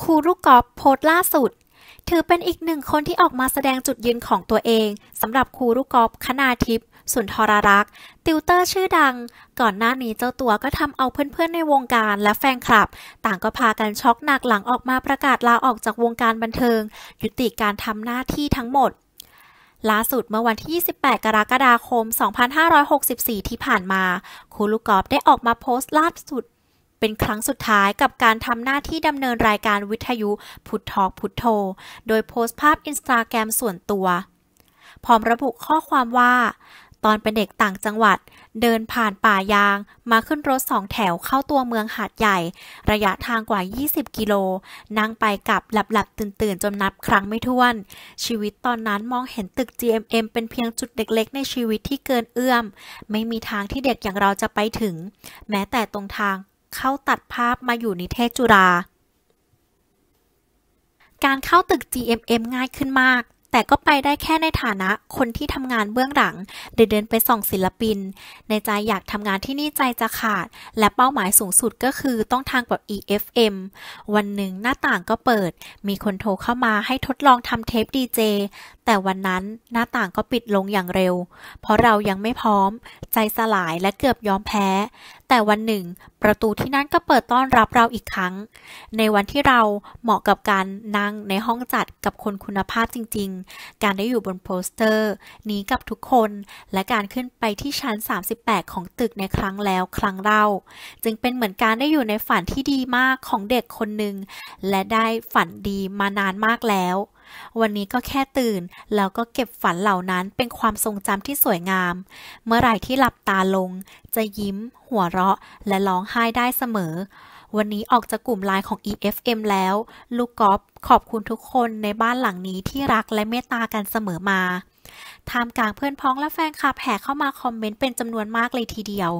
ครูลูกกอล์ฟโพสต์ล่าสุด ถือเป็นอีกหนึ่งคนที่ออกมาแสดงจุดยืนของตัวเองสำหรับครูลูกกอล์ฟคณาทิพย์สุนทรรักษ์ ติวเตอร์ชื่อดัง ก่อนหน้านี้เจ้าตัวก็ทำเอาเพื่อนๆในวงการและแฟนคลับ ต่างก็พากันช็อกหนักหลังออกมาประกาศลาออกจากวงการบันเทิง ยุติการทำหน้าที่ทั้งหมด ล่าสุดเมื่อวันที่ 28 กรกฎาคม 2564 ที่ผ่านมาคูลูกกอลได้ออกมาโพสต์ล่าสุดเป็นครั้งสุดท้ายกับการทำหน้าที่ดำเนินรายการวิทยุพุททอกพุทโธ โดยโพสต์ภาพอินสตาแกรมส่วนตัว พร้อมระบุข้อความว่า ตอนเป็นเด็กต่างจังหวัด เดินผ่านป่ายาง มาขึ้นรถสองแถวเข้าตัวเมืองหาดใหญ่ ระยะทางกว่า 20กิโล นั่งไปกลับหลับนตื่นจนนับครั้งไม่ถ้วน ชีวิตตอนนั้นมองเห็นตึก GMM เป็นเพียงจุดเล็กๆ ในชีวิตที่เกินเอื้อม ไม่มีทางที่เด็กอย่างเราจะไปถึง แม้แต่ตรงทางเข้าตัดภาพมาอยู่นิเทศจุฬาการเข้าตึก GMM ง่ายขึ้นมาก แต่ก็ไปได้แค่ในฐานะคนที่ทำงานเบื้องหลังหรือเดินไปส่องศิลปิน ในใจอยากทำงานที่นี่ใจจะขาด และเป้าหมายสูงสุดก็คือต้องทางแบบ EFM วันหนึ่งหน้าต่างก็เปิด มีคนโทรเข้ามาให้ทดลองทำเทปดีเจแต่วันนั้นหน้าต่างก็ปิดลงอย่างเร็ว เพราะเรายังไม่พร้อม ใจสลายและเกือบยอมแพ้ แต่วันหนึ่ง ประตูที่นั่นก็เปิดต้อนรับเราอีกครั้ง ในวันที่เราเหมาะกับการนั่งในห้องจัดกับคนคุณภาพจริง ๆ การได้อยู่บนโปสเตอร์ นี้กับทุกคน และการขึ้นไปที่ชั้น 38 ของตึกในครั้งแล้วครั้งเล่าจึงเป็นเหมือนการได้อยู่ในฝันที่ดีมากของเด็กคนหนึ่งและได้ฝันดีมานานมากแล้ววันนี้ก็แค่ตื่น แล้วก็เก็บฝันเหล่านั้นเป็นความทรงจำที่สวยงาม เมื่อไหร่ที่หลับตาลงจะยิ้มหัวเราะและร้องไห้ได้เสมอ วันนี้ออกจากกลุ่มไลน์ของ EFM แล้ว ลูกกอล์ฟขอบคุณทุกคนในบ้านหลังนี้ที่รักและเมตตากันเสมอมาท่ามกลางเพื่อนพ้องและแฟนคลับแห่เข้ามาคอมเมนต์เป็นจำนวนมากเลยทีเดียว